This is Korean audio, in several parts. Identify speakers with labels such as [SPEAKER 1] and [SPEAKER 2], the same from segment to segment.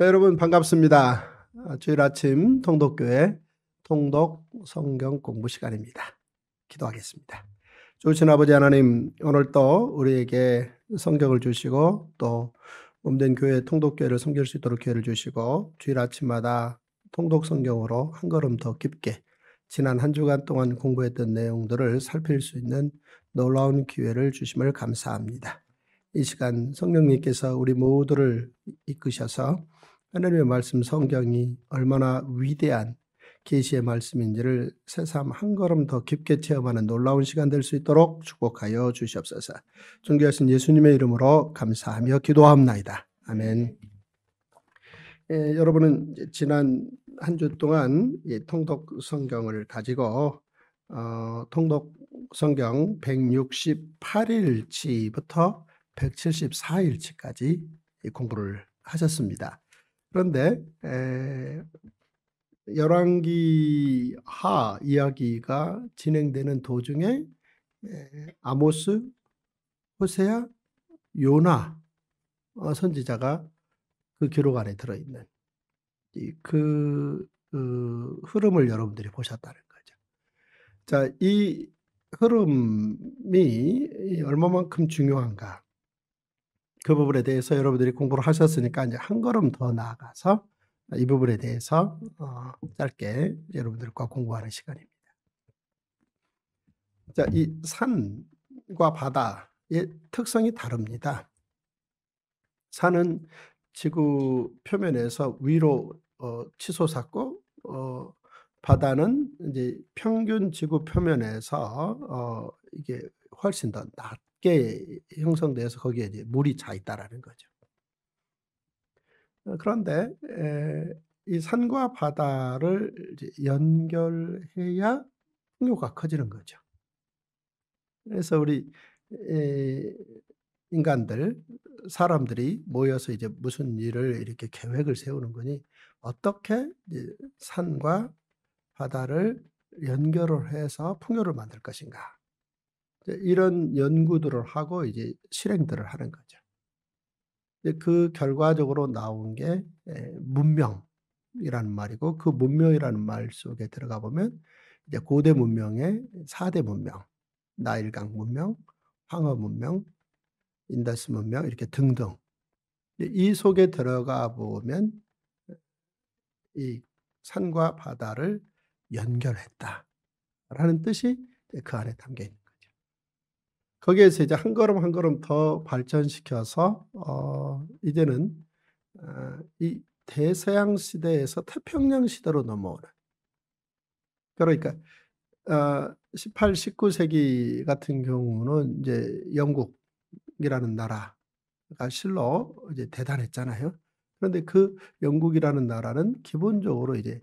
[SPEAKER 1] 네, 여러분 반갑습니다. 아, 주일 아침 통독교회 통독 성경 공부 시간입니다. 기도하겠습니다. 좋으신 아버지 하나님 오늘도 우리에게 성경을 주시고 또 몸된 교회 통독교회를 섬길 수 있도록 기회를 주시고 주일 아침마다 통독 성경으로 한 걸음 더 깊게 지난 한 주간 동안 공부했던 내용들을 살필 수 있는 놀라운 기회를 주심을 감사합니다. 이 시간 성령님께서 우리 모두를 이끄셔서 하나님의 말씀 성경이 얼마나 위대한 계시의 말씀인지를 새삼 한 걸음 더 깊게 체험하는 놀라운 시간 될 수 있도록 축복하여 주시옵소서. 존귀하신 예수님의 이름으로 감사하며 기도합나다 아멘. 예, 여러분은 지난 한 주 동안 통독 성경을 가지고 어, 통독 성경 168일치부터 174일치까지 공부를 하셨습니다. 그런데 열왕기 하 이야기가 진행되는 도중에 아모스, 호세야 요나 어, 선지자가 그 기록 안에 들어있는 그, 그 흐름을 여러분들이 보셨다는 거죠. 자, 이 흐름이 얼마만큼 중요한가? 그 부분에 대해서 여러분들이 공부를 하셨으니까 이제 한 걸음 더 나아가서 이 부분에 대해서 어, 짧게 여러분들과 공부하는 시간입니다. 자, 이 산과 바다의 특성이 다릅니다. 산은 지구 표면에서 위로 어, 치솟았고 어, 바다는 이제 평균 지구 표면에서 어, 이게 훨씬 더 낮, 깊게 형성돼서 거기에 이제 물이 차 있다라는 거죠. 어, 그런데 이 산과 바다를 연결해야 풍요가 커지는 거죠. 그래서 우리 인간들 사람들이 모여서 이제 무슨 일을 이렇게 계획을 세우는 거니 어떻게 산과 바다를 연결을 해서 풍요를 만들 것인가 이런 연구들을 하고 이제 실행들을 하는 거죠. 그 결과적으로 나온 게 문명이라는 말이고 그 문명이라는 말 속에 들어가 보면 이제 고대 문명의 4대 문명, 나일강 문명, 황하 문명, 인다스 문명 이렇게 등등 이 속에 들어가 보면 이 산과 바다를 연결했다라는 뜻이 그 안에 담겨 있는 거기에서 이제 한 걸음 한 걸음 더 발전시켜서 어, 이제는 어, 이 대서양 시대에서 태평양 시대로 넘어오는 그러니까 어, 18, 19세기 같은 경우는 이제 영국이라는 나라가 실로 이제 대단했잖아요. 그런데 그 영국이라는 나라는 기본적으로 이제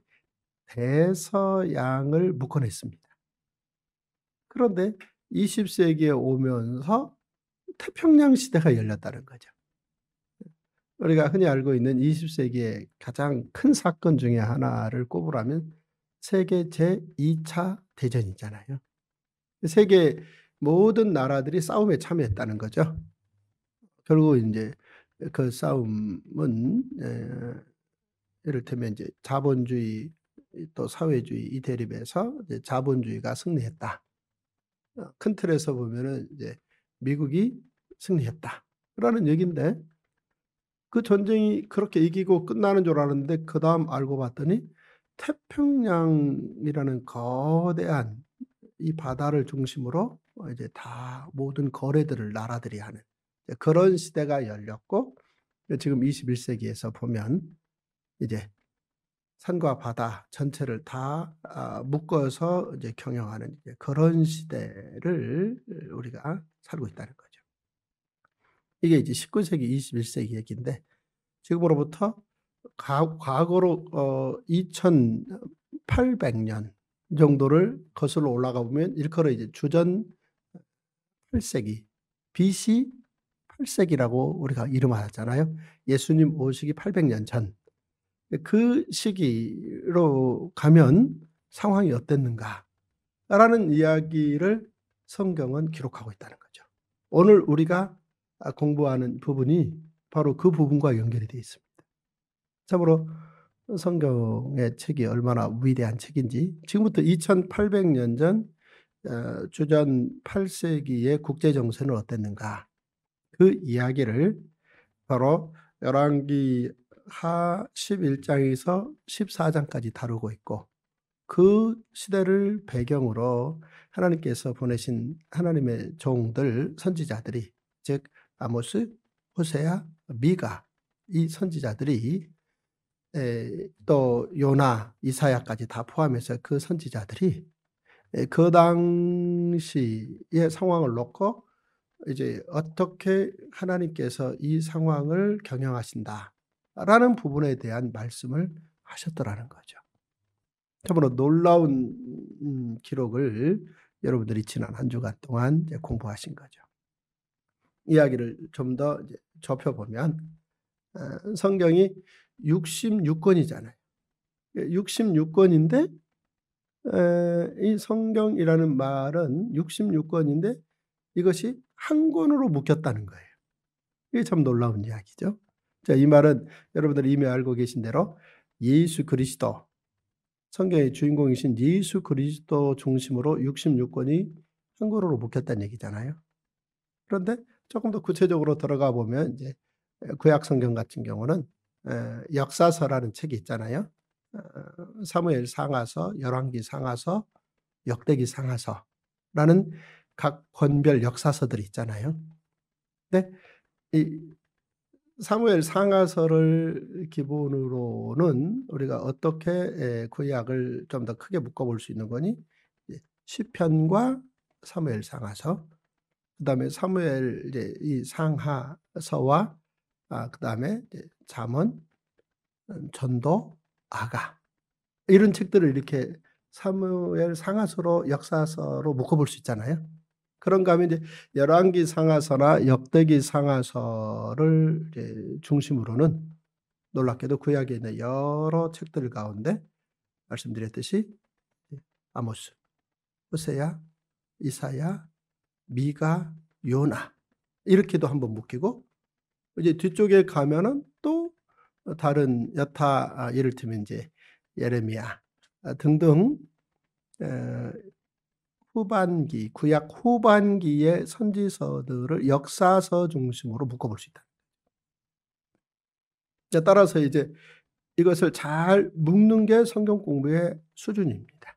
[SPEAKER 1] 대서양을 묶어냈습니다. 그런데 20세기에 오면서 태평양 시대가 열렸다는 거죠. 우리가 흔히 알고 있는 20세기의 가장 큰 사건 중에 하나를 꼽으라면 세계 제2차 대전이잖아요. 세계 모든 나라들이 싸움에 참여했다는 거죠. 결국 이제 그 싸움은 에, 이를테면 이제 자본주의 또 사회주의 이 대립에서 자본주의가 승리했다. 큰 틀에서 보면은 이제 미국이 승리했다라는 얘기인데 그 전쟁이 그렇게 이기고 끝나는 줄 알았는데 그 다음 알고 봤더니 태평양이라는 거대한 이 바다를 중심으로 이제 다 모든 거래들을 나라들이 하는 그런 시대가 열렸고 지금 21세기에서 보면 이제 산과 바다 전체를 다 아, 묶어서 이제 경영하는 그런 시대를 우리가 살고 있다는 거죠. 이게 이제 19세기, 21세기 얘기인데 지금으로부터 과거로 어, 2,800년 정도를 거슬러 올라가 보면 일컬어 이제 주전 8세기, BC 8세기라고 우리가 이름하잖아요. 예수님 오시기 800년 전 네, 그 시기로 가면 상황이 어땠는가라는 이야기를 성경은 기록하고 있다는 거죠. 오늘 우리가 아, 공부하는 부분이 바로 그 부분과 연결이 되어 있습니다. 참으로 성경의 책이 얼마나 위대한 책인지 지금부터 2800년 전 어, 주전 8세기의 국제 정세는 어땠는가 그 이야기를 바로 열왕기 하 11장에서 14장까지 다루고 있고 그 시대를 배경으로 하나님께서 보내신 하나님의 종들 선지자들이 즉 아모스, 호세야 미가 이 선지자들이 에, 또 요나, 이사야까지 다 포함해서 그 선지자들이 에, 그 당시의 상황을 놓고 이제 어떻게 하나님께서 이 상황을 경영하신다. 라는 부분에 대한 말씀을 하셨더라는 거죠. 참으로 놀라운 음, 기록을 여러분들이 지난 한 주간 동안 공부하신 거죠. 이야기를 좀더 좁혀보면 어, 성경이 66권이잖아요. 66권인데 이 성경이라는 말은 66권인데 이것이 한 권으로 묶였다는 거예요. 이게 참 놀라운 이야기죠. 자, 이 말은 여러분들 이미 알고 계신 대로 예수 그리스도, 성경의 주인공이신 예수 그리스도 중심으로 66권이 한글로 묶였다는 얘기잖아요. 그런데 조금 더 구체적으로 들어가 보면 이제 구약 성경 같은 경우는 역사서라는 책이 있잖아요. 어, 사무엘 상하서, 열왕기 상하서, 역대기 상하서라는 각 권별 역사서들이 있잖아요. 근데 이 사무엘 상하서를 기본으로는 우리가 어떻게 구약을 예, 그 좀더 크게 묶어볼 수 있는 거니 시편과 사무엘 상하서 그다음에 사무엘 이제 이 상하서와 아, 그다음에 잠언 전도 아가 이런 책들을 이렇게 사무엘 상하서로 역사서로 묶어볼 수 있잖아요. 그런가 하면 이제 열왕기 상하서나 역대기 상하서를 중심으로는 놀랍게도 구약에 그 있는 여러 책들 가운데 말씀드렸듯이 아모스, 호세야, 이사야, 미가, 요나 이렇게도 한번 묶이고 이제 뒤쪽에 가면은 또 다른 여타 예를 아, 들면 이제 예레미야 등등 후반기, 구약 후반기의 선지서들을 역사서 중심으로 묶어볼 수 있다. 따라서 이제 이것을 잘 묶는 게 성경 공부의 수준입니다.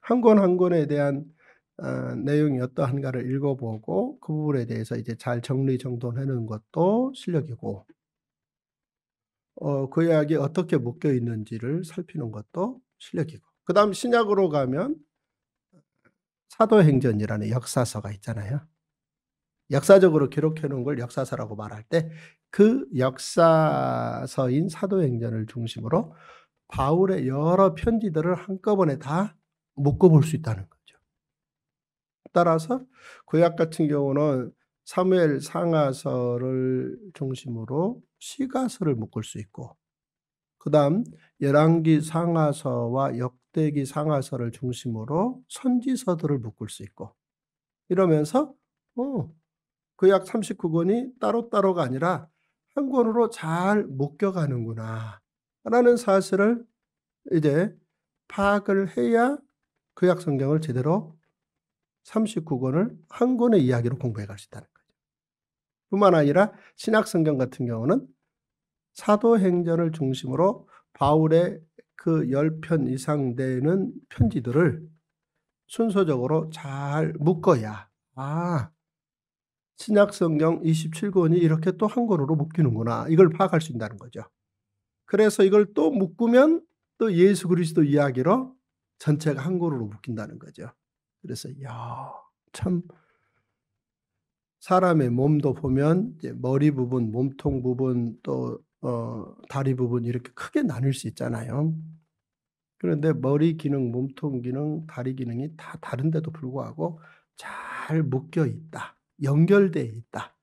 [SPEAKER 1] 한 권 한 권에 대한 어, 내용이 어떠한가를 읽어보고 그 부분에 대해서 이제 잘 정리 정돈해놓 것도 실력이고 어, 그 이야기 어떻게 묶여 있는지를 살피는 것도 실력이고 그 다음 신약으로 가면 사도행전이라는 역사서가 있잖아요. 역사적으로 기록해 놓은 걸 역사서라고 말할 때 그 역사서인 사도행전을 중심으로 바울의 여러 편지들을 한꺼번에 다 묶어볼 수 있다는 거죠. 따라서 구약 같은 경우는 사무엘 상하서를 중심으로 시가서를 묶을 수 있고 그다음 열왕기 상하서와 역 사대기 상하서를 중심으로 선지서들을 묶을 수 있고 이러면서 어, 그약 39권이 따로따로가 아니라 한 권으로 잘 묶여가는구나 라는 사실을 이제 파악을 해야 그 약 성경을 제대로 39권을 한 권의 이야기로 공부해 갈 수 있다는 거죠. 뿐만 아니라 신약 성경 같은 경우는 사도행전을 중심으로 바울의 그 10편 이상 되는 편지들을 순서적으로 잘 묶어야 아 신약성경 27권이 이렇게 또 한 권으로 묶이는구나 이걸 파악할 수 있다는 거죠. 그래서 이걸 또 묶으면 또 예수 그리스도 이야기로 전체가 한 권으로 묶인다는 거죠. 그래서 야참 사람의 몸도 보면 머리 부분, 몸통 부분, 또 어, 다리 부분 이렇게 크게 나눌 수 있잖아요. 그런데 머리 기능, 몸통 기능, 다리 기능이 다 다른데도 불구하고 잘 묶여 있다. 연결되어 있다.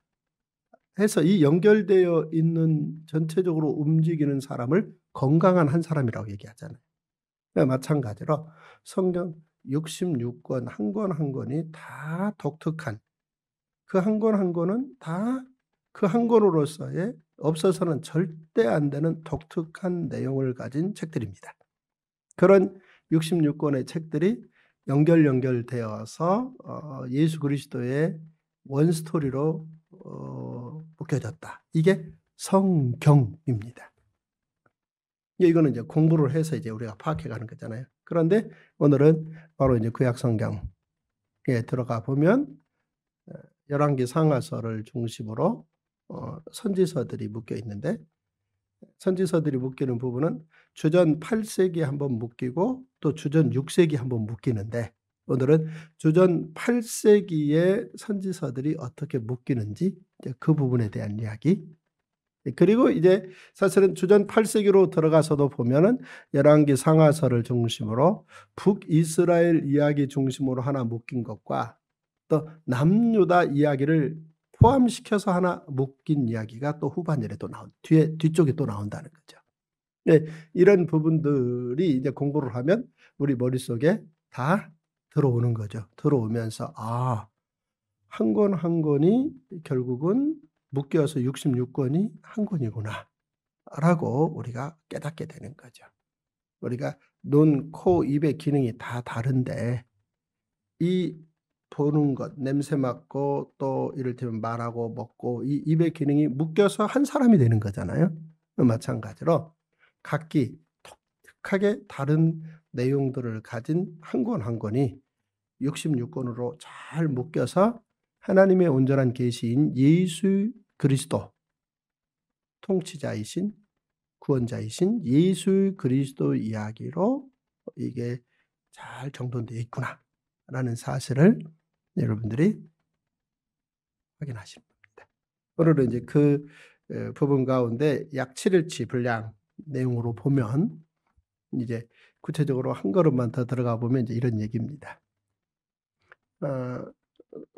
[SPEAKER 1] 해서 이 연결되어 있는 전체적으로 움직이는 사람을 건강한 한 사람이라고 얘기하잖아요. 그러니까 마찬가지로 성경 66권 한 권한 한 권이 다 독특한 그 한 권한 한 권은 다 그한 권으로서의 없어서는 절대 안 되는 독특한 내용을 가진 책들입니다. 그런 66권의 책들이 연결 연결되어서 어, 예수 그리스도의 원스토리로 어, 묶여졌다. 이게 성경입니다. 이거는 이제 공부를 해서 이제 우리가 파악해 가는 거잖아요. 그런데 오늘은 바로 이제 구약 성경에 들어가 보면 어, 열왕기 상하서를 중심으로 어, 선지서들이 묶여 있는데 선지서들이 묶이는 부분은 주전 8세기에 한번 묶이고 또 주전 6세기에 한번 묶이는데 오늘은 주전 8세기의 선지서들이 어떻게 묶이는지 그 부분에 대한 이야기 예, 그리고 이제 사실은 주전 8세기로 들어가서도 보면은 열왕기 상하서를 중심으로 북이스라엘 이야기 중심으로 하나 묶인 것과 또 남유다 이야기를 포함시켜서 하나 묶인 이야기가 또 후반절에 또 나온 뒤에 뒤쪽에 또 나온다는 거죠. 네, 이런 부분들이 이제 공부를 하면 우리 머릿속에 다 들어오는 거죠. 들어오면서 아, 한 권 한 권이 결국은 묶여서 66권이 한 권이구나. 라고 우리가 깨닫게 되는 거죠. 우리가 눈, 코, 입의 기능이 다 다른데 이 보는 것, 냄새 맡고 또 이를테면 말하고 먹고 이 입의 기능이 묶여서 한 사람이 되는 거잖아요. 마찬가지로 각기 독특하게 다른 내용들을 가진 한 권한 한 권이 66권으로 잘 묶여서 하나님의 온전한 계시인 예수 그리스도 통치자이신 구원자이신 예수 그리스도 이야기로 이게 잘 정돈되어 있구나 라는 사실을 여러분들이 확인하시 겁니다. 오늘은 이제 그 부분 가운데 약 7일치 분량 내용으로 보면 이제 구체적으로 한 걸음만 더 들어가 보면 이제 이런 얘기입니다. 어,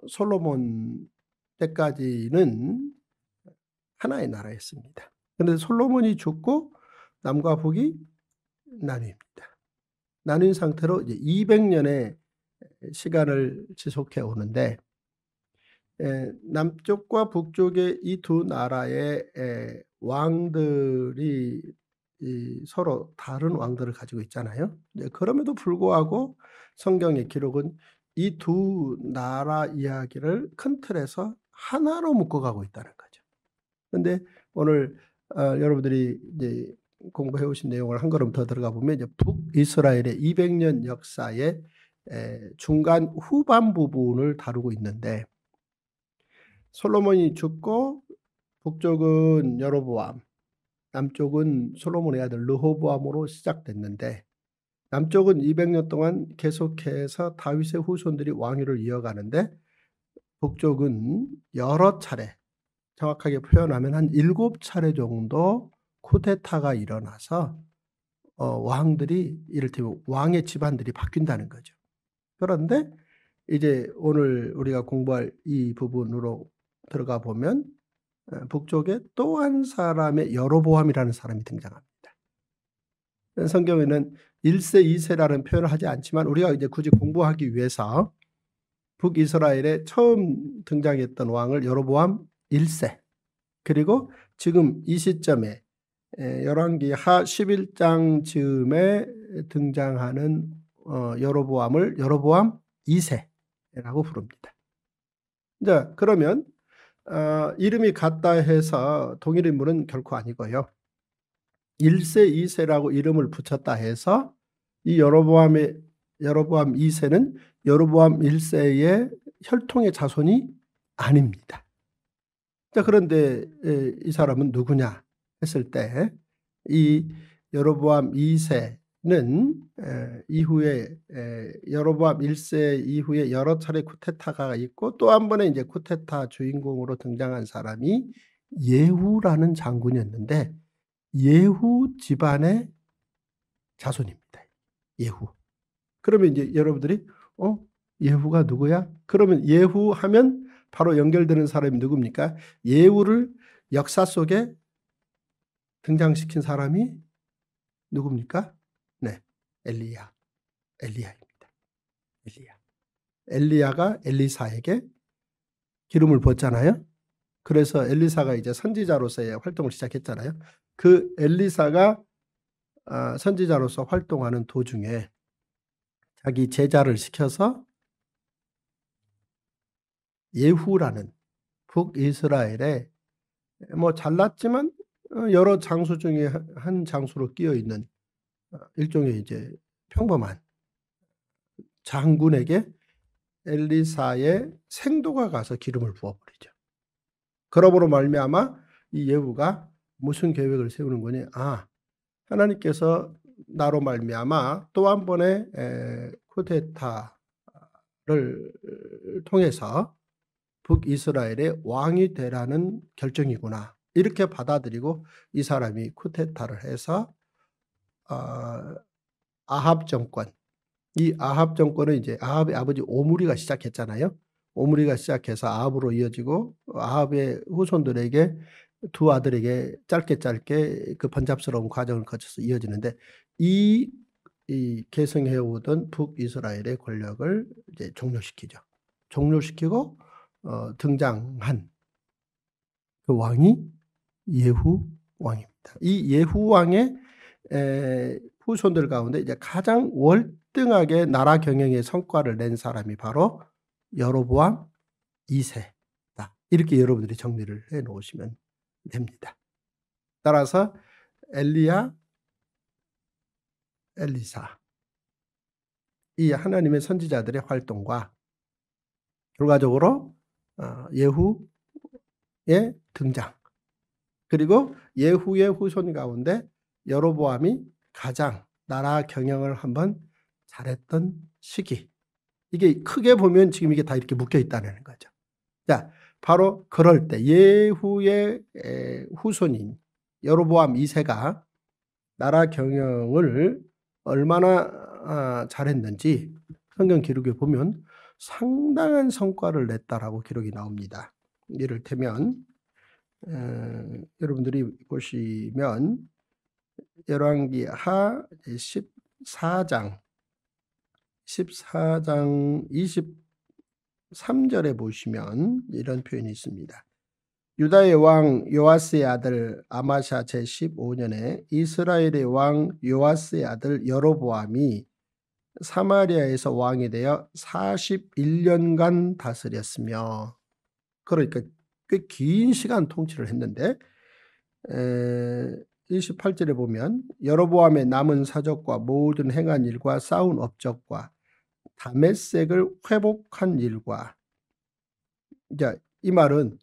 [SPEAKER 1] 솔로몬 때까지는 하나의 나라였습니다. 그런데 솔로몬이 죽고 남과 북이 나뉩니다. 나뉜 상태로 이제 200년의 시간을 지속해 오는데 남쪽과 북쪽의 이 두 나라의 왕들이 서로 다른 왕들을 가지고 있잖아요. 네, 그럼에도 불구하고 성경의 기록은 이 두 나라 이야기를 큰 틀에서 하나로 묶어가고 있다는 거죠. 그런데 오늘 어, 여러분들이 이제 공부해 오신 내용을 한 걸음 더 들어가 보면 이제 북이스라엘의 200년 역사의 중간 후반 부분을 다루고 있는데 솔로몬이 죽고 북쪽은 여로보암, 남쪽은 솔로몬의 아들 르호보암으로 시작됐는데 남쪽은 200년 동안 계속해서 다윗의 후손들이 왕위를 이어가는데 북쪽은 여러 차례 정확하게 표현하면 한 7차례 정도 쿠데타가 일어나서 어, 왕들이 이를테면 왕의 집안들이 바뀐다는 거죠. 그런데 이제 오늘 우리가 공부할 이 부분으로 들어가 보면 어, 북쪽에 또 한 사람의 여로보암이라는 사람이 등장합니다. 성경에는 1세, 2세라는 표현을 하지 않지만 우리가 이제 굳이 공부하기 위해서 북이스라엘에 처음 등장했던 왕을 여로보암 1세 그리고 지금 이 시점에 열왕기 하 11장 즈음에 등장하는 어, 여로보암을 여로보암 2세라고 부릅니다. 자, 그러면 어, 이름이 같다 해서 동일 인물은 결코 아니고요. 1세, 2세라고 이름을 붙였다 해서 이 여로보암의 여로보암 2세는 여로보암 1세의 혈통의 자손이 아닙니다. 자, 그런데 이 사람은 누구냐 했을 때 이 여로보암 2세 는 이후에 여로보암 1세 이후에 여러 차례 쿠데타가 있고 또 한 번에 이제 쿠데타 주인공으로 등장한 사람이 예후라는 장군이었는데 예후 집안의 자손입니다. 예후. 그러면 이제 여러분들이 어 예후가 누구야? 그러면 예후 하면 바로 연결되는 사람이 누굽니까? 예후를 역사 속에 등장시킨 사람이 누굽니까? 엘리야, 엘리야입니다. 엘리야. 엘리야가 엘리사에게 기름을 부었잖아요. 그래서 엘리사가 이제 선지자로서의 활동을 시작했잖아요. 그 엘리사가 아, 선지자로서 활동하는 도중에 자기 제자를 시켜서 예후라는 북이스라엘에 뭐 잘났지만 어, 여러 장수 중에 한 장수로 끼어 있는 어, 일종의 이제 평범한 장군에게 엘리사의 생도가 가서 기름을 부어버리죠. 그러므로 말미암아 이 예후가 무슨 계획을 세우는 거니? 아 하나님께서 나로 말미암아 또 한 번의 쿠데타를 통해서 북이스라엘의 왕이 되라는 결정이구나 이렇게 받아들이고 이 사람이 쿠데타를 해서 아, 아합 정권. 이 아합 정권은 이제 아합의 아버지 오므리가 시작했잖아요. 오므리가 시작해서 아합으로 이어지고 아합의 후손들에게 두 아들에게 짧게 짧게 그 번잡스러운 과정을 거쳐서 이어지는데 이, 이 계승해 오던 북이스라엘의 권력을 이제 종료시키죠. 종료시키고 어, 등장한 그 왕이 예후 왕입니다. 이 예후 왕의 에, 후손들 가운데 이제 가장 월등하게 나라 경영의 성과를 낸 사람이 바로 여로보암 2세다. 이렇게 여러분들이 정리를 해 놓으시면 됩니다. 따라서 엘리야, 엘리사 이 하나님의 선지자들의 활동과 결과적으로 어, 예후의 등장 그리고 예후의 후손 가운데 여로보암이 가장 나라 경영을 한번 잘했던 시기. 이게 크게 보면 지금 이게 다 이렇게 묶여 있다는 거죠. 자, 바로 그럴 때 예후의 후손인 여로보암 2세가 나라 경영을 얼마나 아, 잘했는지 성경 기록에 보면 상당한 성과를 냈다라고 기록이 나옵니다. 이를테면 여러분들이 보시면 열왕기 하 14장 14장 23절에 보시면 이런 표현이 있습니다. 유다의 왕 요아스의 아들 아마샤 제15년에 이스라엘의 왕 요아스의 아들 여로보암이 사마리아에서 왕이 되어 41년간 다스렸으며 그러니까 꽤 긴 시간 통치를 했는데 에, 1 8절에 보면 여로보암의 남은 사적과 모든 행한 일과 싸운 업적과 다메색을 회복한 일과 이제 이 말은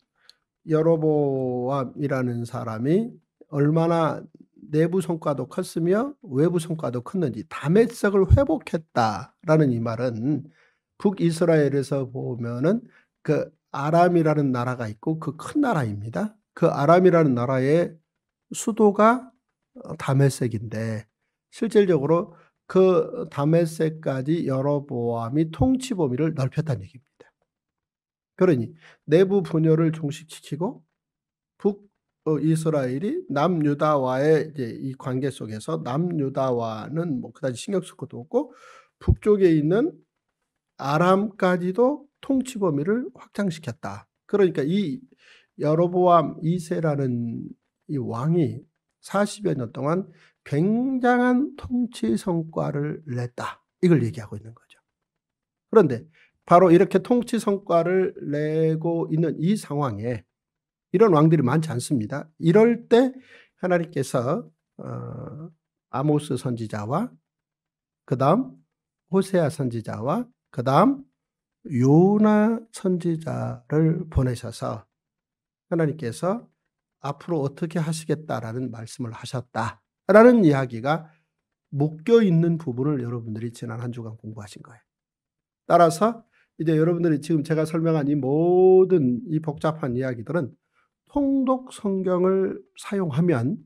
[SPEAKER 1] 여로보암이라는 사람이 얼마나 내부 성과도 컸으며 외부 성과도 컸는지 다메색을 회복했다라는 이 말은 북이스라엘에서 보면은 그 아람이라는 나라가 있고 그 큰 나라입니다. 그 아람이라는 나라의 수도가 다메섹인데 어, 실질적으로 그 다메섹까지 여러보암이 통치 범위를 넓혔다는 얘기입니다. 그러니 내부 분열을 종식시키고 북 어, 이스라엘이 남유다와의 이 관계 속에서 남유다와는 뭐 그다지 신경 쓸 것도 없고 북쪽에 있는 아람까지도 통치 범위를 확장시켰다. 그러니까 이 여로보암 2세라는 이 왕이 40여 년 동안 굉장한 통치 성과를 냈다. 이걸 얘기하고 있는 거죠. 그런데 바로 이렇게 통치 성과를 내고 있는 이 상황에 이런 왕들이 많지 않습니다. 이럴 때 하나님께서 어, 아모스 선지자와 그 다음 호세아 선지자와 그 다음 요나 선지자를 보내셔서 하나님께서 앞으로 어떻게 하시겠다라는 말씀을 하셨다라는 이야기가 묶여 있는 부분을 여러분들이 지난 한 주간 공부하신 거예요. 따라서 이제 여러분들이 지금 제가 설명한 이 모든 이 복잡한 이야기들은 통독 성경을 사용하면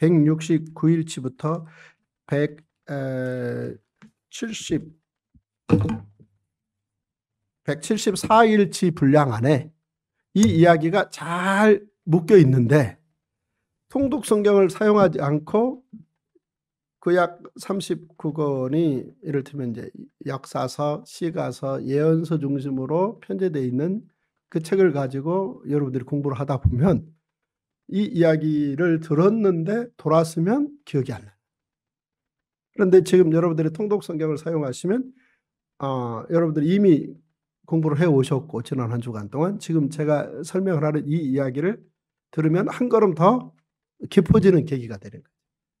[SPEAKER 1] 169일치부터 170 174일치 분량 안에 이 이야기가 잘 묶여 있는데 통독 성경을 사용하지 않고 그 약 39권이 이를테면 이제 역사서, 시가서, 예언서 중심으로 편제되어 있는 그 책을 가지고 여러분들이 공부를 하다 보면 이 이야기를 들었는데 돌았으면 기억이 안 나요. 그런데 지금 여러분들이 통독 성경을 사용하시면 어, 여러분들이 이미 공부를 해 오셨고 지난 한 주간 동안 지금 제가 설명을 하는 이 이야기를 들으면 한 걸음 더 깊어지는 계기가 되는 거예요.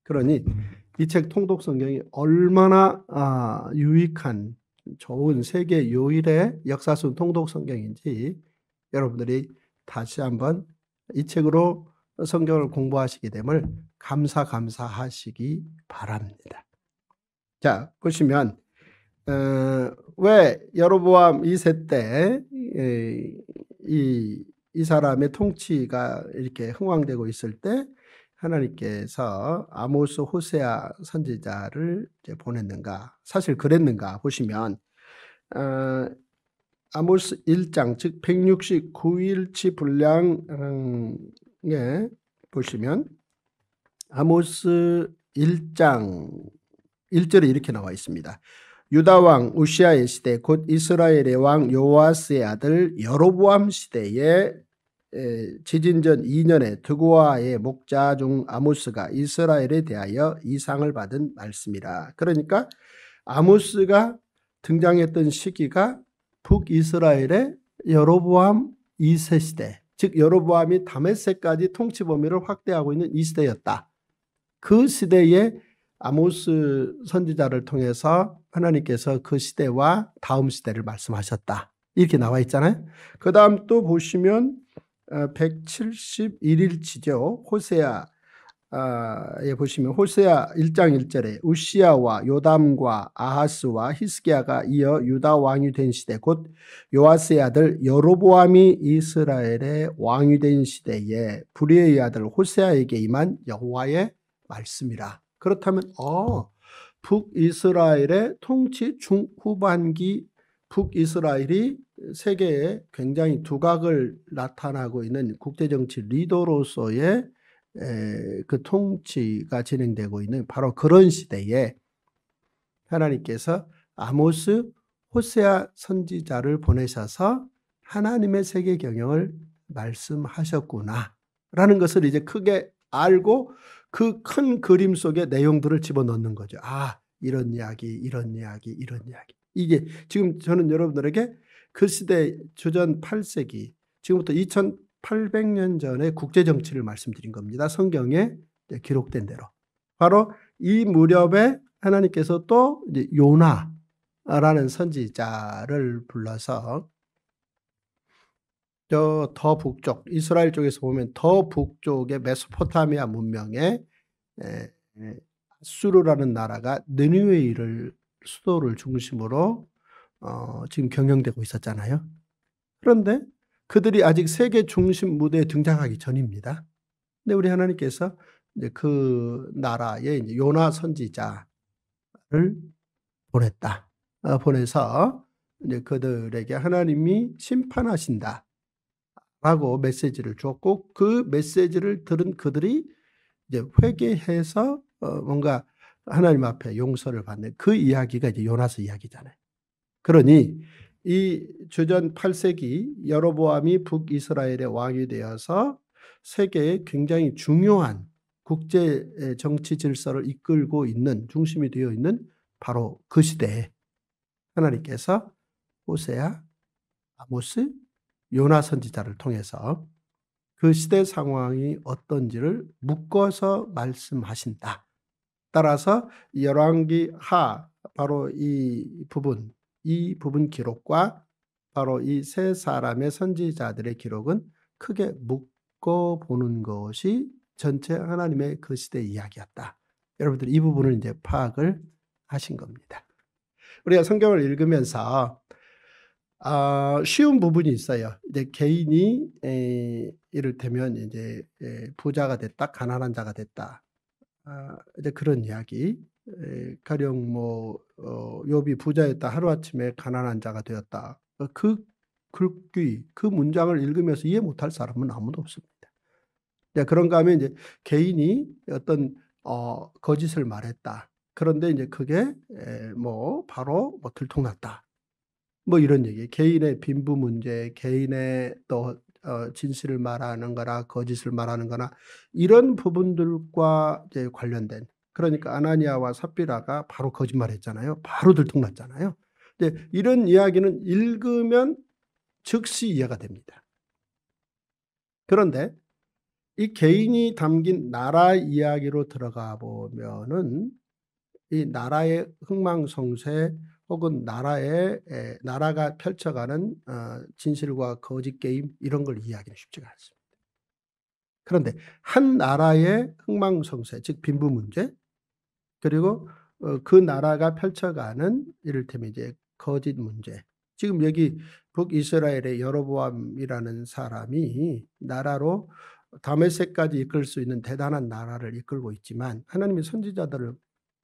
[SPEAKER 1] 그러니 음. 이책 통독 성경이 얼마나 아, 유익한 좋은 세계 요일의 역사순 통독 성경인지 여러분들이 다시 한번 이 책으로 성경을 공부하시게 됨을 감사 감사하시기 바랍니다. 자 보시면 어, 왜 여로보암 2세 때이 이 사람의 통치가 이렇게 흥왕되고 있을 때 하나님께서 아모스 호세아 선지자를 보냈는가 사실 그랬는가 보시면 어, 아모스 1장 즉 169일치 분량에 보시면 아모스 1장 1절에 이렇게 나와 있습니다. 유다 왕 우시아의 시대 곧 이스라엘의 왕 요아스의 아들 여로보암 시대에 지진전 2년에 드고아의 목자 중 아모스가 이스라엘에 대하여 이상을 받은 말씀이라. 그러니까 아모스가 등장했던 시기가 북이스라엘의 여로보암 2세 시대 즉 여로보암이 다메섹까지 통치 범위를 확대하고 있는 이 시대였다. 그 시대에 아모스 선지자를 통해서 하나님께서 그 시대와 다음 시대를 말씀하셨다. 이렇게 나와 있잖아요. 그 다음 또 보시면 171일치죠. 어, 호세아 에 보시면 호세아 1장 1절에 우시아와 요담과 아하스와 히스기야가 이어 유다 왕이 된 시대 곧 요아스의 아들 여로보암이 이스라엘의 왕이 된 시대에 불의의 아들 호세아에게 임한 여호와의 말씀이라. 그렇다면 어 북이스라엘의 통치 중후반기 북이스라엘이 세계에 굉장히 두각을 나타나고 있는 국제정치 리더로서의 그 통치가 진행되고 있는 바로 그런 시대에 하나님께서 아모스 호세아 선지자를 보내셔서 하나님의 세계 경영을 말씀하셨구나 라는 것을 이제 크게 알고 그큰 그림 속에 내용들을 집어넣는 거죠. 아, 이런 이야기, 이런 이야기, 이런 이야기. 이게 지금 저는 여러분들에게 그 시대 주전 8세기 지금부터 2800년 전의 국제 정치를 말씀드린 겁니다. 성경에 기록된 대로. 바로 이 무렵에 하나님께서 또 요나라는 선지자를 불러서 더, 더 북쪽 이스라엘 쪽에서 보면 더 북쪽의 메소포타미아 문명의 수르라는 나라가 느뉴웨이를 수도를 중심으로 어, 지금 경영되고 있었잖아요. 그런데 그들이 아직 세계 중심 무대에 등장하기 전입니다. 근데 우리 하나님께서 이제 그 나라의 요나 선지자를 보냈다. 어, 보내서 이제 그들에게 하나님이 심판하신다. 라고 메시지를 줬고 그 메시지를 들은 그들이 이제 회개해서 어, 뭔가 하나님 앞에 용서를 받는 그 이야기가 이제 요나서 이야기잖아요. 그러니 이 주전 8세기 여로보암이 북이스라엘의 왕이 되어서 세계에 굉장히 중요한 국제 정치 질서를 이끌고 있는 중심이 되어 있는 바로 그 시대에 하나님께서 호세아, 아모스, 요나 선지자를 통해서 그 시대 상황이 어떤지를 묶어서 말씀하신다. 따라서 열왕기 하 바로 이 부분 이 부분 기록과 바로 이 세 사람의 선지자들의 기록은 크게 묶어 보는 것이 전체 하나님의 그 시대 이야기였다. 여러분들 이 부분을 이제 파악을 하신 겁니다. 우리가 성경을 읽으면서 아, 쉬운 부분이 있어요. 이제 개인이 에, 이를테면 이제 에, 부자가 됐다, 가난한 자가 됐다. 아, 이제 그런 이야기. 에, 가령 뭐 어, 욥이 부자였다, 하루 아침에 가난한 자가 되었다. 어, 그 글귀, 그 문장을 읽으면서 이해 못할 사람은 아무도 없습니다. 네, 그런가 하면 이제 개인이 어떤 어, 거짓을 말했다. 그런데 이제 그게 에, 뭐 바로 뭐 들통났다. 뭐 이런 얘기. 개인의 빈부 문제, 개인의 또 어, 진실을 말하는 거나 거짓을 말하는 거나 이런 부분들과 이제 관련된 그러니까 아나니아와 삽비라가 바로 거짓말했잖아요. 바로 들통났잖아요. 근데 이런 이야기는 읽으면 즉시 이해가 됩니다. 그런데 이 개인이 담긴 나라 이야기로 들어가 보면은 이 나라의 흥망성쇠 혹은 나라의 나라가 펼쳐가는 어, 진실과 거짓 게임 이런 걸 이해하기는 쉽지가 않습니다. 그런데 한 나라의 흥망성쇠 즉 빈부 문제 그리고 어, 그 나라가 펼쳐가는 이를테면 이제 거짓 문제 지금 여기 북이스라엘의 여로보암이라는 사람이 나라로 다메섹까지 이끌 수 있는 대단한 나라를 이끌고 있지만 하나님이 선지자들을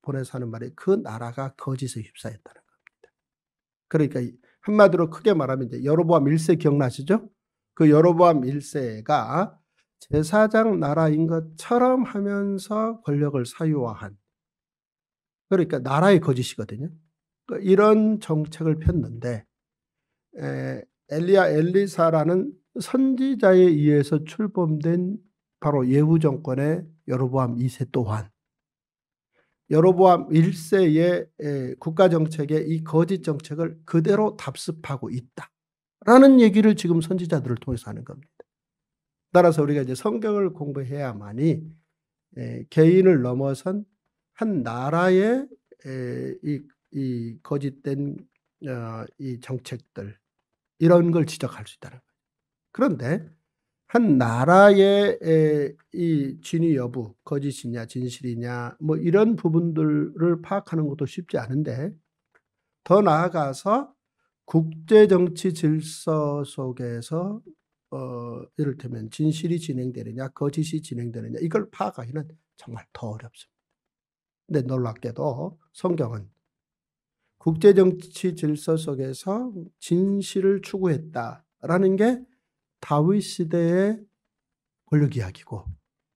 [SPEAKER 1] 보내서 하는 말이 그 나라가 거짓에 휩싸였다는 그러니까 한마디로 크게 말하면 이제 여로보암 1세 기억나시죠? 그 여로보암 1세가 제사장 나라인 것처럼 하면서 권력을 사유화한 그러니까 나라의 거짓이거든요. 그러니까 이런 정책을 폈는데 에, 엘리야 엘리사라는 선지자에 의해서 출범된 바로 예후 정권의 여로보암 2세 또한 여로보암 1세의 국가 정책의 이 거짓 정책을 그대로 답습하고 있다. 라는 얘기를 지금 선지자들을 통해서 하는 겁니다. 따라서 우리가 이제 성경을 공부해야만이 개인을 넘어선 한 나라의 이 거짓된 어, 이 정책들 이런 걸 지적할 수 있다는 거예요. 그런데 한 나라의 이 진위 여부, 거짓이냐, 진실이냐, 뭐 이런 부분들을 파악하는 것도 쉽지 않은데 더 나아가서 국제 정치 질서 속에서 어, 이를테면 진실이 진행되느냐, 거짓이 진행되느냐 이걸 파악하기는 정말 더 어렵습니다. 근데 놀랍게도 성경은 국제 정치 질서 속에서 진실을 추구했다라는 게 다윗 시대의 권력 이야기고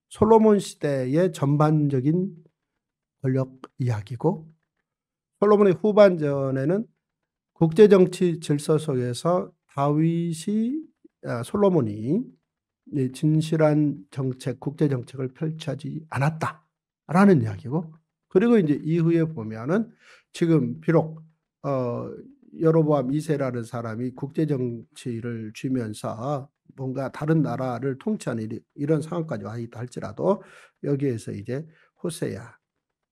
[SPEAKER 1] 솔로몬 시대의 전반적인 권력 이야기고 솔로몬의 후반전에는 국제 정치 질서 속에서 다윗이 아, 솔로몬이 진실한 정책, 국제 정책을 펼치지 않았다라는 이야기고 그리고 이제 이후에 보면은 지금 비록 어 여로보암 이세라는 사람이 국제 정치를 쥐면서 뭔가 다른 음. 나라를 통치하는 일, 이런 음. 상황까지 와 있다 할지라도 여기에서 이제 호세야,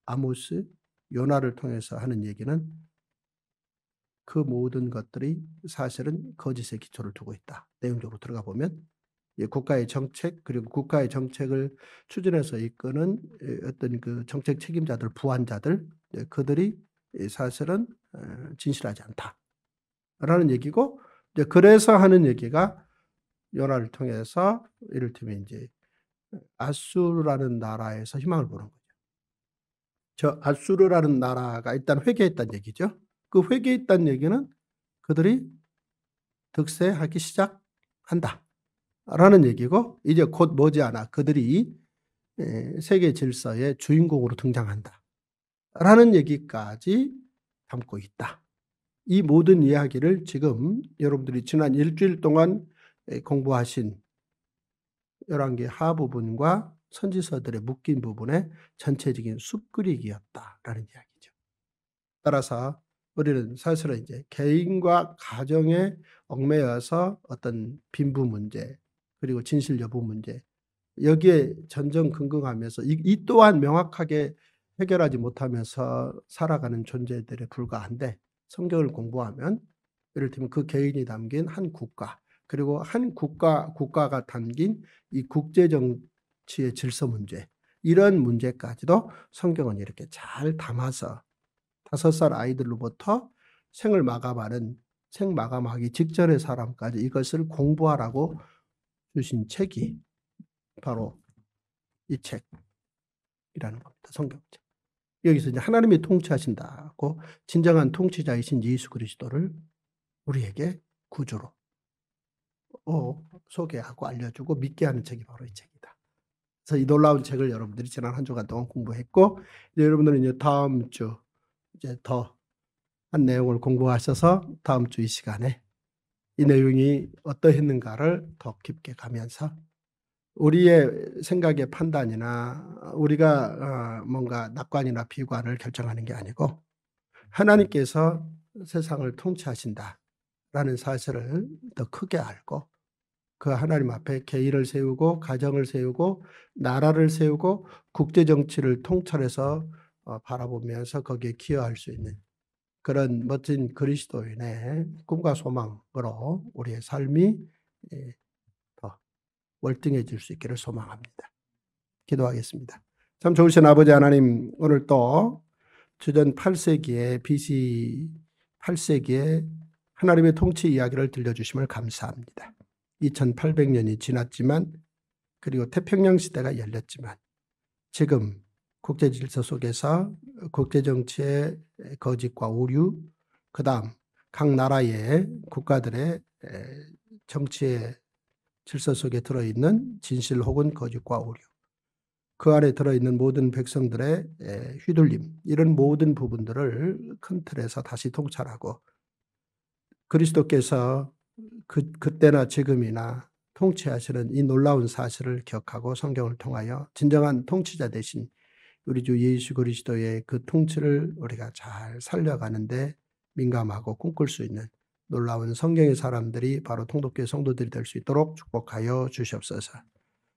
[SPEAKER 1] 아모스, 요나를 통해서 하는 얘기는 그 모든 것들이 사실은 거짓의 기초를 두고 있다. 내용적으로 들어가 보면 예, 국가의 정책 그리고 국가의 정책을 추진해서 이끄는 예, 어떤 그 정책 책임자들, 부안자들 예, 그들이 사실은 어, 진실하지 않다라는 얘기고 이제 그래서 하는 얘기가 요나를 통해서 이를테면 이제 아수르라는 나라에서 희망을 보는 거죠. 저 아수르라는 나라가 일단 회개했다는 얘기죠. 그 회개했다는 얘기는 그들이 득세하기 시작한다. 라는 얘기고 이제 곧 머지않아 그들이 세계 질서의 주인공으로 등장한다. 라는 얘기까지 담고 있다. 이 모든 이야기를 지금 여러분들이 지난 일주일 동안 공부하신 11개 하부분과 선지서들의 묶인 부분의 전체적인 숲그리기였다라는 이야기죠. 따라서 우리는 사실은 이제 개인과 가정에 얽매여서 어떤 빈부 문제 그리고 진실 여부 문제 여기에 전전긍긍하면서 이, 이 또한 명확하게 해결하지 음. 못하면서 살아가는 존재들에 불과한데 성경을 공부하면 예를 들면 그 개인이 담긴 한 국가 그리고 한 국가 국가가 담긴 이 국제 정치의 질서 문제 이런 문제까지도 성경은 이렇게 잘 담아서 다섯 살 아이들로부터 생을 마감하는 생 마감하기 직전의 사람까지 이것을 공부하라고 주신 책이 바로 이 책이라는 겁니다. 성경책. 여기서 이제 하나님이 통치하신다고 진정한 통치자이신 예수 그리스도를 우리에게 구조로 어, 소개하고 알려주고 믿게 하는 책이 바로 이 책이다. 그래서 이 놀라운 책을 여러분들이 지난 한 주간 동안 공부했고 이제 여러분들은 이제 다음 주 이제 더한 내용을 공부하셔서 다음 주 이 시간에 이 내용이 어떠했는가를 더 깊게 가면서 우리의 생각의 판단이나 우리가 어, 뭔가 낙관이나 비관을 결정하는 게 아니고 하나님께서 세상을 통치하신다라는 사실을 더 크게 알고 그 하나님 앞에 개의를 세우고 가정을 세우고 나라를 세우고 국제 정치를 통찰해서 어, 바라보면서 거기에 기여할 수 있는 그런 멋진 그리스도인의 꿈과 소망으로 우리의 삶이 예, 월등해질 수 있기를 소망합니다. 기도하겠습니다. 참 좋으신 아버지 하나님, 오늘 또 주전 8세기에 BC 8세기에 하나님의 통치 이야기를 들려주심을 감사합니다. 2800년이 지났지만 그리고 태평양 시대가 열렸지만 지금 국제 질서 속에서 국제 정치의 거짓과 오류, 그다음 각 나라의 국가들의 정치의 질서 속에 들어있는 진실 혹은 거짓과 오류, 그 안에 들어있는 모든 백성들의 휘둘림, 이런 모든 부분들을 큰 틀에서 다시 통찰하고 그리스도께서 그, 그때나 지금이나 통치하시는 이 놀라운 사실을 기억하고 성경을 통하여 진정한 통치자 대신 우리 주 예수 그리스도의 그 통치를 우리가 잘 살려가는데 민감하고 꿈꿀 수 있는 놀라운 성경의 사람들이 바로 통독교의 성도들이 될 수 있도록 축복하여 주시옵소서.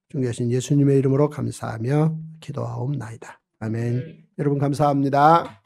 [SPEAKER 1] 존귀하신 예수님의 이름으로 감사하며 기도하옵나이다. 아멘. 네. 여러분 감사합니다.